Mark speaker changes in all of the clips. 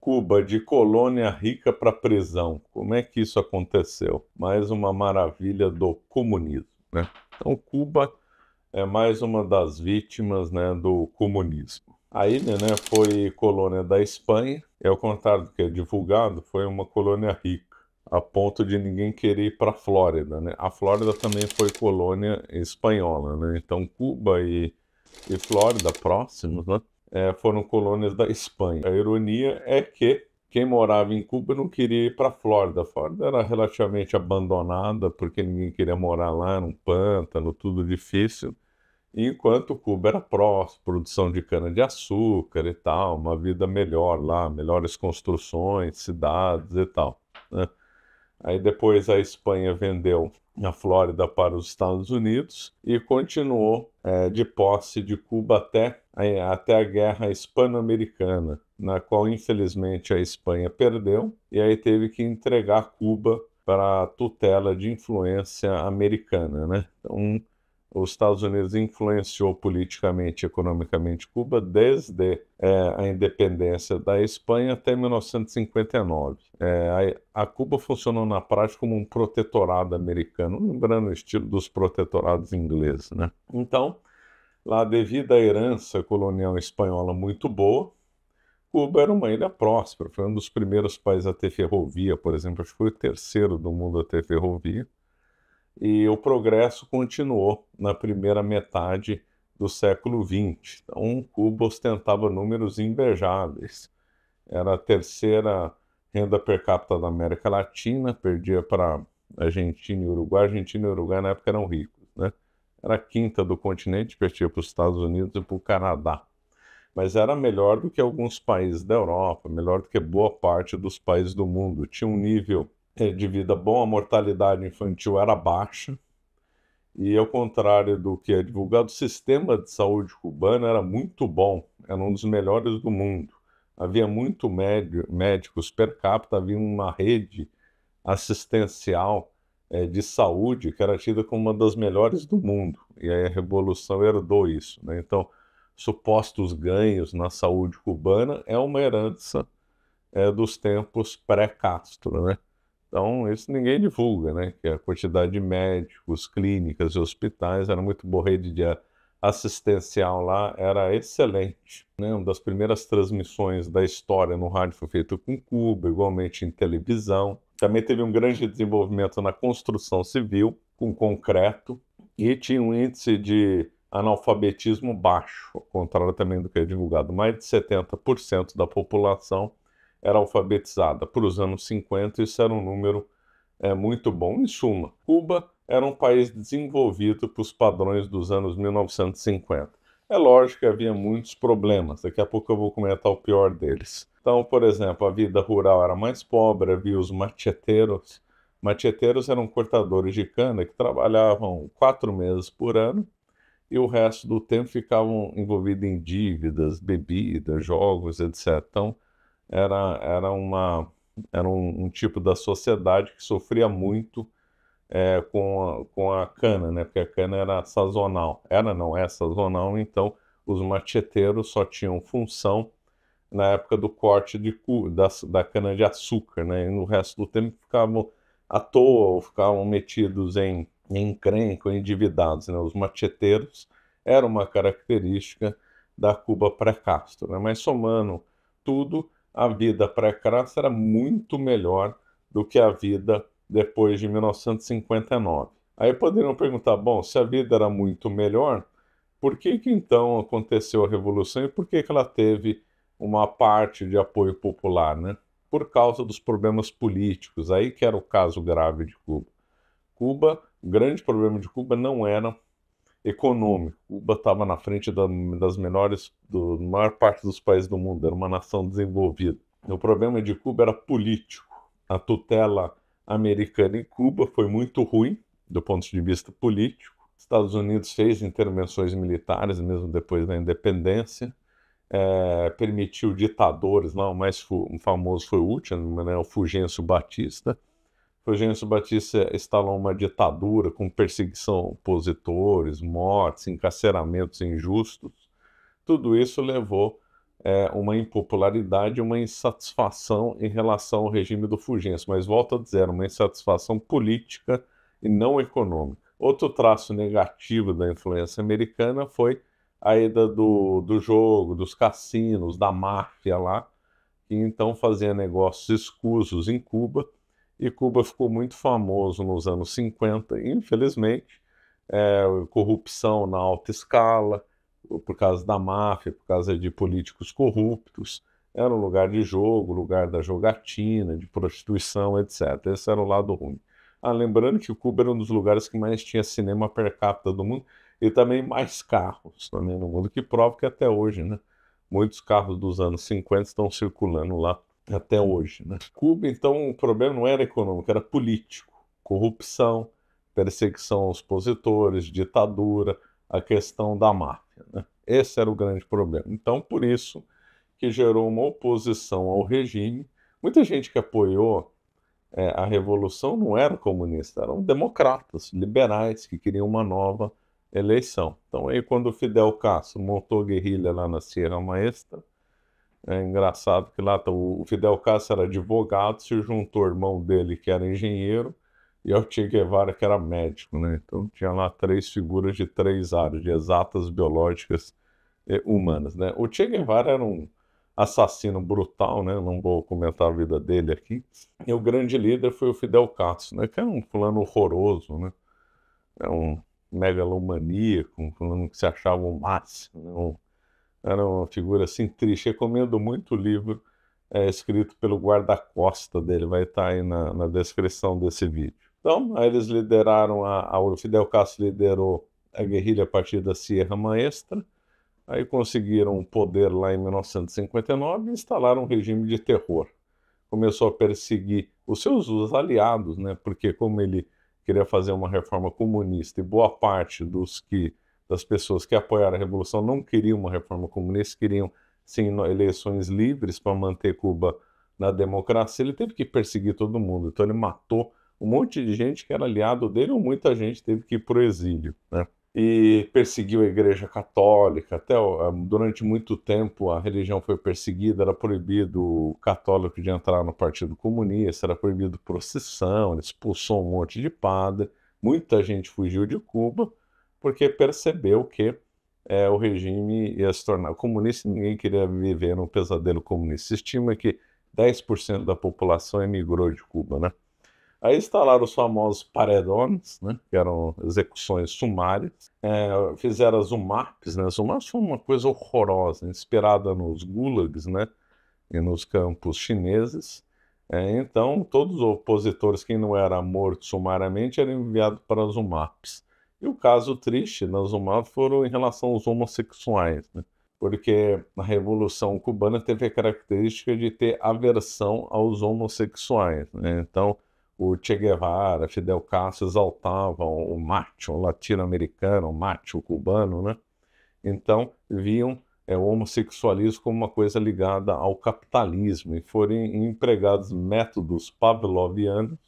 Speaker 1: Cuba de colônia rica para prisão. Como é que isso aconteceu? Mais uma maravilha do comunismo, né? Então Cuba é mais uma das vítimas, né, do comunismo. A ilha, né, foi colônia da Espanha, É o contrário do que é divulgado, foi uma colônia rica, a ponto de ninguém querer ir para a Flórida, né? A Flórida também foi colônia espanhola, né? Então Cuba e, e Flórida próximos, né? é, foram colônias da Espanha. A ironia é que quem morava em Cuba não queria ir para a Flórida. A Flórida era relativamente abandonada, porque ninguém queria morar lá, num pântano, tudo difícil. Enquanto Cuba era próximo, produção de cana-de-açúcar e tal, uma vida melhor lá, melhores construções, cidades e tal. Né? Aí depois a Espanha vendeu a Flórida para os Estados Unidos e continuou é, de posse de Cuba até, é, até a Guerra Hispano-Americana, na qual infelizmente a Espanha perdeu e aí teve que entregar Cuba para a tutela de influência americana. Né? Então, os Estados Unidos influenciou politicamente e economicamente Cuba desde é, a independência da Espanha até 1959. É, a, a, Cuba funcionou na prática como um protetorado americano, lembrando o estilo dos protetorados ingleses. Né? Então, lá, devido à herança colonial espanhola muito boa, Cuba era uma ilha próspera, foi um dos primeiros países a ter ferrovia, por exemplo, acho que foi o terceiro do mundo a ter ferrovia e o progresso continuou na primeira metade do século XX. Então, Cuba ostentava números invejáveis. Era a terceira renda per capita da América Latina, perdia para Argentina e Uruguai. Argentina e Uruguai na época eram ricos, né? Era a quinta do continente, perdia para os Estados Unidos e para o Canadá. Mas era melhor do que alguns países da Europa, melhor do que boa parte dos países do mundo. Tinha um nível é, de vida bom, a mortalidade infantil era baixa. E ao contrário do que é divulgado, o sistema de saúde cubano era muito bom, era um dos melhores do mundo. Havia muito médicos per capita, havia uma rede assistencial é, de saúde que era tida como uma das melhores do mundo. E aí a Revolução herdou isso. Né? Então, supostos ganhos na saúde cubana é uma herança é, dos tempos pré-Castro. Né? Então, isso ninguém divulga, né? Que a quantidade de médicos, clínicas e hospitais era muito boa rede de assistencial lá era excelente. Né? Uma das primeiras transmissões da história no rádio foi feita com Cuba, igualmente em televisão. Também teve um grande desenvolvimento na construção civil, com concreto, e tinha um índice de analfabetismo baixo, ao contrário também do que é divulgado. Mais de 70% da população era alfabetizada. Para os anos 50, isso era um número é, muito bom. Em suma, Cuba era um país desenvolvido para os padrões dos anos 1950. É lógico que havia muitos problemas, daqui a pouco eu vou comentar o pior deles. Então, por exemplo, a vida rural era mais pobre, havia os macheteiros. Macheteiros eram cortadores de cana que trabalhavam quatro meses por ano e o resto do tempo ficavam envolvidos em dívidas, bebidas, jogos, etc. Então, era, era, uma, era um, um tipo da sociedade que sofria muito é, com, a, com a cana, né? Porque a cana era sazonal. Era, não é sazonal, então os macheteiros só tinham função na época do corte de, da, da cana-de-açúcar, né? E no resto do tempo ficavam à toa ou ficavam metidos em encrenca ou endividados, né? Os macheteiros era uma característica da Cuba pré-Castro, né? Mas somando tudo, a vida pré-Crates era muito melhor do que a vida depois de 1959. Aí poderiam perguntar, bom, se a vida era muito melhor, por que, que então aconteceu a Revolução e por que, que ela teve uma parte de apoio popular, né? Por causa dos problemas políticos, aí que era o caso grave de Cuba. Cuba, o grande problema de Cuba não era econômico. Cuba estava na frente da, das menores, da maior parte dos países do mundo, era uma nação desenvolvida. O problema de Cuba era político. A tutela americana em Cuba foi muito ruim do ponto de vista político. Estados Unidos fez intervenções militares mesmo depois da independência, é, permitiu ditadores, não, o mais famoso foi o último, né, o Fulgêncio Batista, Fulgêncio Batista instalou uma ditadura com perseguição a opositores, mortes, encarceramentos injustos. Tudo isso levou é, uma impopularidade, uma insatisfação em relação ao regime do Fulgêncio, mas volta a dizer, uma insatisfação política e não econômica. Outro traço negativo da influência americana foi a ida do, do jogo, dos cassinos, da máfia lá, que então fazia negócios escusos em Cuba e Cuba ficou muito famoso nos anos 50, infelizmente, é, corrupção na alta escala, por causa da máfia, por causa de políticos corruptos. Era um lugar de jogo, lugar da jogatina, de prostituição, etc. Esse era o lado ruim. Ah, lembrando que Cuba era um dos lugares que mais tinha cinema per capita do mundo e também mais carros também no mundo, que prova que até hoje, né? Muitos carros dos anos 50 estão circulando lá até hoje. Né? Cuba, então, o problema não era econômico, era político. Corrupção, perseguição aos opositores, ditadura, a questão da máfia. Né? Esse era o grande problema. Então, por isso que gerou uma oposição ao regime. Muita gente que apoiou é, a revolução não era comunista, eram democratas, liberais, que queriam uma nova eleição. Então, aí, quando Fidel Castro montou guerrilha lá na Sierra Maestra, é engraçado que lá tá, o Fidel Castro era advogado, se juntou o irmão dele, que era engenheiro, e o Che Guevara, que era médico. Né? Então tinha lá três figuras de três áreas, de exatas, biológicas e humanas. Né? O Che Guevara era um assassino brutal, né? não vou comentar a vida dele aqui. E o grande líder foi o Fidel Castro, né? que era é um fulano horroroso, né? É um megalomaníaco, um fulano que se achava o máximo, né? um era uma figura assim triste. Recomendo muito o livro é, escrito pelo guarda-costa dele, vai estar tá aí na, na, descrição desse vídeo. Então, aí eles lideraram, a, a, o Fidel Castro liderou a guerrilha a partir da Sierra Maestra, aí conseguiram o poder lá em 1959 e instalaram um regime de terror. Começou a perseguir os seus os aliados, né, porque como ele queria fazer uma reforma comunista e boa parte dos que das pessoas que apoiaram a revolução não queriam uma reforma comunista, queriam sim eleições livres para manter Cuba na democracia. Ele teve que perseguir todo mundo, então ele matou um monte de gente que era aliado dele, ou muita gente teve que ir para o exílio, né? E perseguiu a Igreja Católica, até durante muito tempo a religião foi perseguida, era proibido o católico de entrar no Partido Comunista, era proibido procissão, ele expulsou um monte de padre, muita gente fugiu de Cuba, porque percebeu que é, o regime ia se tornar comunista, e ninguém queria viver num pesadelo comunista. Se estima que 10% da população emigrou de Cuba, né? Aí instalaram os famosos paredones, né, que eram execuções sumárias. É, fizeram as UMAPs, né? As UMAPs foram uma coisa horrorosa, inspirada nos gulags, né? E nos campos chineses. É, então, todos os opositores que não eram mortos sumariamente eram enviados para as UMAPs. E o caso triste nas humanas foram em relação aos homossexuais, né? porque a Revolução Cubana teve a característica de ter aversão aos homossexuais. Né? Então, o Che Guevara, Fidel Castro exaltavam o macho latino-americano, o macho cubano, né? Então, viam é, o homossexualismo como uma coisa ligada ao capitalismo e foram empregados métodos pavlovianos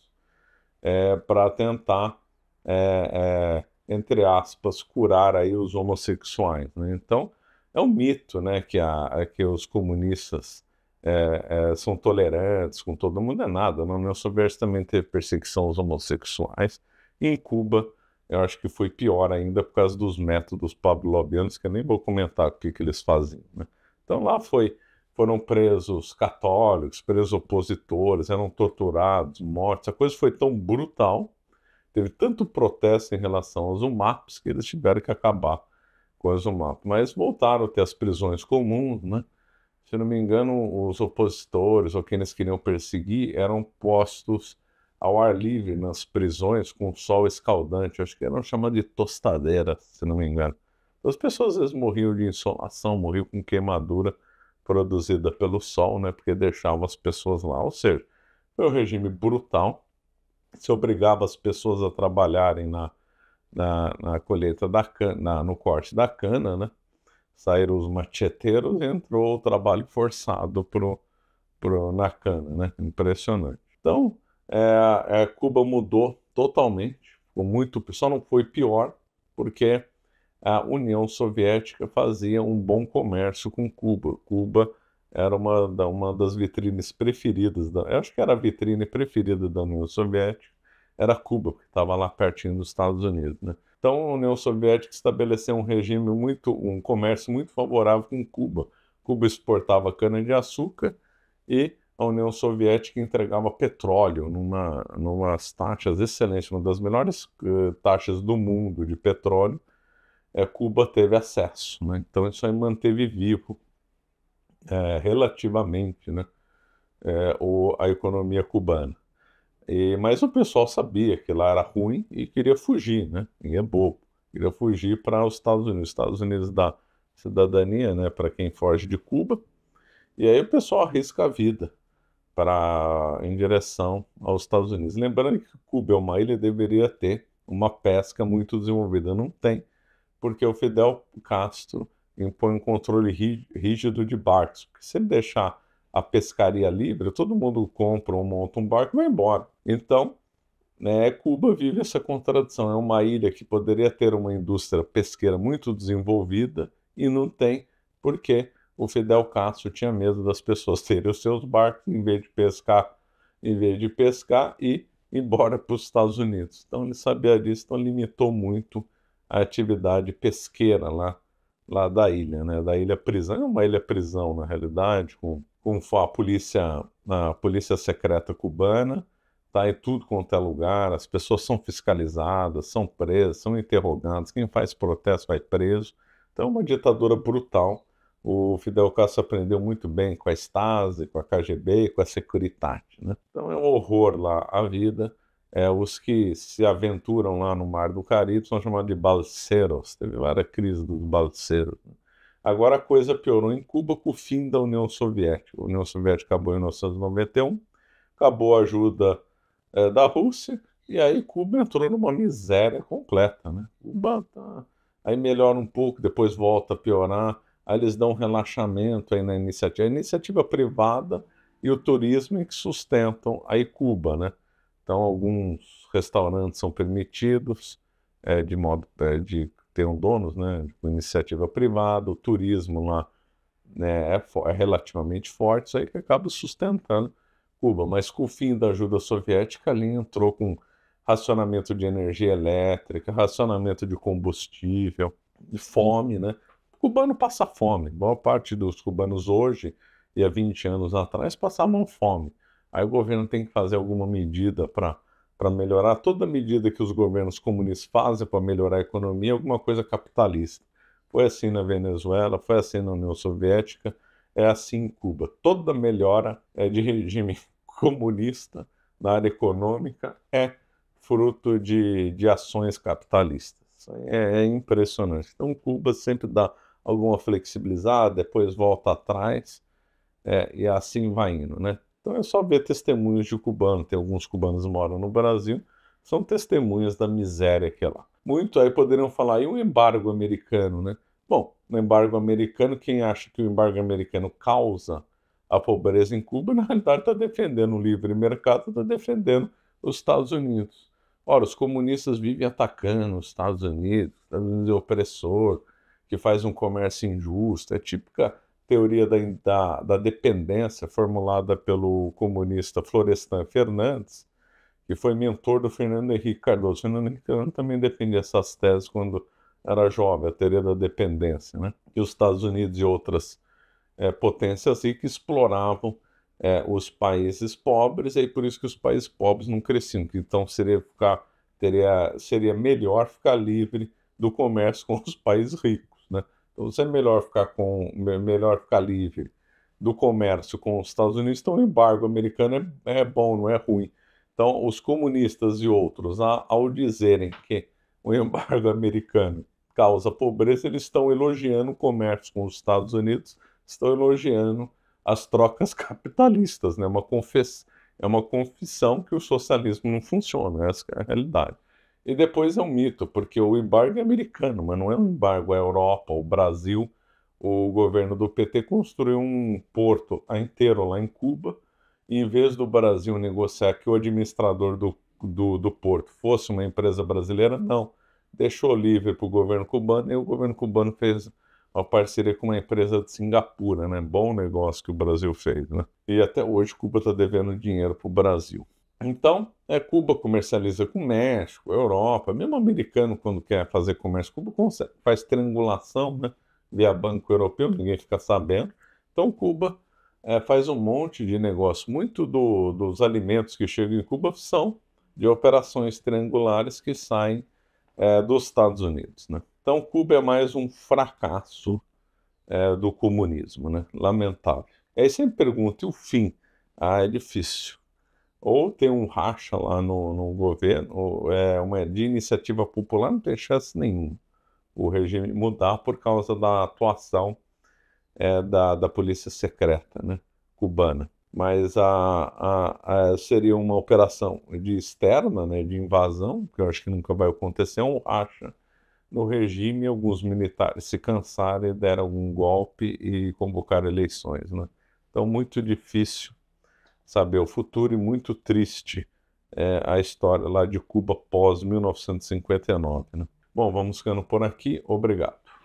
Speaker 1: é, para tentar é, é entre aspas, curar aí os homossexuais. Né? Então, é um mito né, que, a, é que os comunistas é, é, são tolerantes com todo mundo, é nada. Na União Soviética também teve perseguição aos homossexuais, e em Cuba eu acho que foi pior ainda por causa dos métodos pavlovianos, que eu nem vou comentar o que, que eles faziam. Né? Então lá foi, foram presos católicos, presos opositores, eram torturados, mortos, a coisa foi tão brutal Teve tanto protesto em relação aos UMAPs que eles tiveram que acabar com as UMAP. Mas voltaram a ter as prisões comuns, né? Se não me engano, os opositores ou quem eles queriam perseguir eram postos ao ar livre nas prisões com sol escaldante. Acho que eram chamados de tostadeira, se não me engano. As pessoas às vezes morriam de insolação, morriam com queimadura produzida pelo sol, né? Porque deixavam as pessoas lá. Ou seja, foi um regime brutal se obrigava as pessoas a trabalharem na, na, na colheita da cana, no corte da cana, né? Saíram os macheteiros e entrou o trabalho forçado pro, pro, na cana, né? Impressionante. Então, é, é, Cuba mudou totalmente, ficou muito, só não foi pior, porque a União Soviética fazia um bom comércio com Cuba. Cuba era uma, uma das vitrines preferidas, da, eu acho que era a vitrine preferida da União Soviética, era Cuba, que estava lá pertinho dos Estados Unidos, né? Então a União Soviética estabeleceu um regime muito, um comércio muito favorável com Cuba. Cuba exportava cana-de-açúcar e a União Soviética entregava petróleo numa, numas taxas excelentes, uma das melhores uh, taxas do mundo de petróleo, é, Cuba teve acesso. Né? Então isso aí manteve vivo é, relativamente né, é, o, a economia cubana. E, mas o pessoal sabia que lá era ruim e queria fugir, né? E é bobo. Queria fugir para os Estados Unidos. Os Estados Unidos dá cidadania né, para quem foge de Cuba. E aí o pessoal arrisca a vida para em direção aos Estados Unidos. Lembrando que Cuba é uma ilha, deveria ter uma pesca muito desenvolvida. Não tem, porque o Fidel Castro impõe um controle rígido de barcos. Porque se ele deixar a pescaria livre, todo mundo compra ou monta um barco e vai embora. Então, né, Cuba vive essa contradição. É uma ilha que poderia ter uma indústria pesqueira muito desenvolvida e não tem, porque o Fidel Castro tinha medo das pessoas terem os seus barcos em vez de pescar, em vez de pescar e ir embora para os Estados Unidos. Então ele sabia disso, então limitou muito a atividade pesqueira lá lá da ilha, né? Da ilha prisão, é uma ilha prisão na realidade, com, com a polícia, a polícia secreta cubana, tá em tudo quanto é lugar, as pessoas são fiscalizadas, são presas, são interrogadas, quem faz protesto vai preso. Então é uma ditadura brutal. O Fidel Castro aprendeu muito bem com a Stasi, com a KGB, com a Securitate, né? Então é um horror lá a vida. É, os que se aventuram lá no mar do Caribe são chamados de balseiros. Teve várias crises dos balseiros. Agora a coisa piorou em Cuba com o fim da União Soviética. A União Soviética acabou em 1991, acabou a ajuda é, da Rússia, e aí Cuba entrou numa miséria completa. Né? Cuba tá... Aí melhora um pouco, depois volta a piorar. Aí eles dão um relaxamento aí na iniciativa. A iniciativa privada e o turismo é que sustentam aí Cuba, né? Então, alguns restaurantes são permitidos, é, de modo é, de ter um dono, né, iniciativa privada, o turismo lá né, é, é, relativamente forte, isso aí que acaba sustentando Cuba. Mas com o fim da ajuda soviética, ali entrou com racionamento de energia elétrica, racionamento de combustível, de fome, né? O cubano passa fome. A maior parte dos cubanos hoje e há 20 anos atrás passavam fome. Aí o governo tem que fazer alguma medida para melhorar. Toda medida que os governos comunistas fazem para melhorar a economia é alguma coisa capitalista. Foi assim na Venezuela, foi assim na União Soviética, é assim em Cuba. Toda melhora é de regime comunista na área econômica é fruto de, de ações capitalistas. É, é impressionante. Então, Cuba sempre dá alguma flexibilizada, depois volta atrás é, e assim vai indo, né? Então é só ver testemunhos de cubano. Tem alguns cubanos que moram no Brasil, são testemunhas da miséria que é lá. Muito aí poderiam falar, e o um embargo americano, né? Bom, o embargo americano, quem acha que o embargo americano causa a pobreza em Cuba, na realidade está defendendo o livre mercado, está defendendo os Estados Unidos. Ora, os comunistas vivem atacando os Estados Unidos, Estados Unidos é opressor, que faz um comércio injusto, é típica teoria da, da, da dependência formulada pelo comunista Florestan Fernandes, que foi mentor do Fernando Henrique Cardoso. Fernando Henrique Cardoso também defendia essas teses quando era jovem, a teoria da dependência, né? que os Estados Unidos e outras é, potências que exploravam é, os países pobres, e por isso que os países pobres não cresciam. que Então seria, ficar, teria, seria melhor ficar livre do comércio com os países ricos. Né? é melhor ficar com melhor ficar livre do comércio com os Estados Unidos, então o embargo americano é, é bom, não é ruim. Então, os comunistas e outros, ao dizerem que o embargo americano causa pobreza, eles estão elogiando o comércio com os Estados Unidos, estão elogiando as trocas capitalistas, né? É uma confess... É uma confissão que o socialismo não funciona, essa é a realidade. E depois é um mito, porque o embargo é americano, mas não é um embargo, é a Europa, o Brasil. O governo do PT construiu um porto inteiro lá em Cuba. E em vez do Brasil negociar que o administrador do, do, do porto fosse uma empresa brasileira, não. Deixou livre para o governo cubano e o governo cubano fez uma parceria com uma empresa de Singapura, né? Bom negócio que o Brasil fez, né? E até hoje Cuba está devendo dinheiro para o Brasil. Então, é, Cuba comercializa com México, Europa, mesmo americano, quando quer fazer comércio, Cuba consegue, faz triangulação né, via banco europeu, ninguém fica sabendo. Então, Cuba é, faz um monte de negócio. Muito do, dos alimentos que chegam em Cuba são de operações triangulares que saem é, dos Estados Unidos. Né? Então, Cuba é mais um fracasso é, do comunismo, né? lamentável. Aí sempre pergunta: e o fim? Ah, é difícil ou tem um racha lá no, no governo, ou é uma de iniciativa popular, não tem chance nenhuma o regime mudar por causa da atuação é, da, da polícia secreta né, cubana. Mas a, a, a seria uma operação de externa, né, de invasão, que eu acho que nunca vai acontecer, um racha no regime, alguns militares se cansarem, deram algum golpe e convocaram eleições. Né? Então, muito difícil saber o futuro e muito triste é, a história lá de Cuba pós 1959. Né? Bom, vamos ficando por aqui. Obrigado.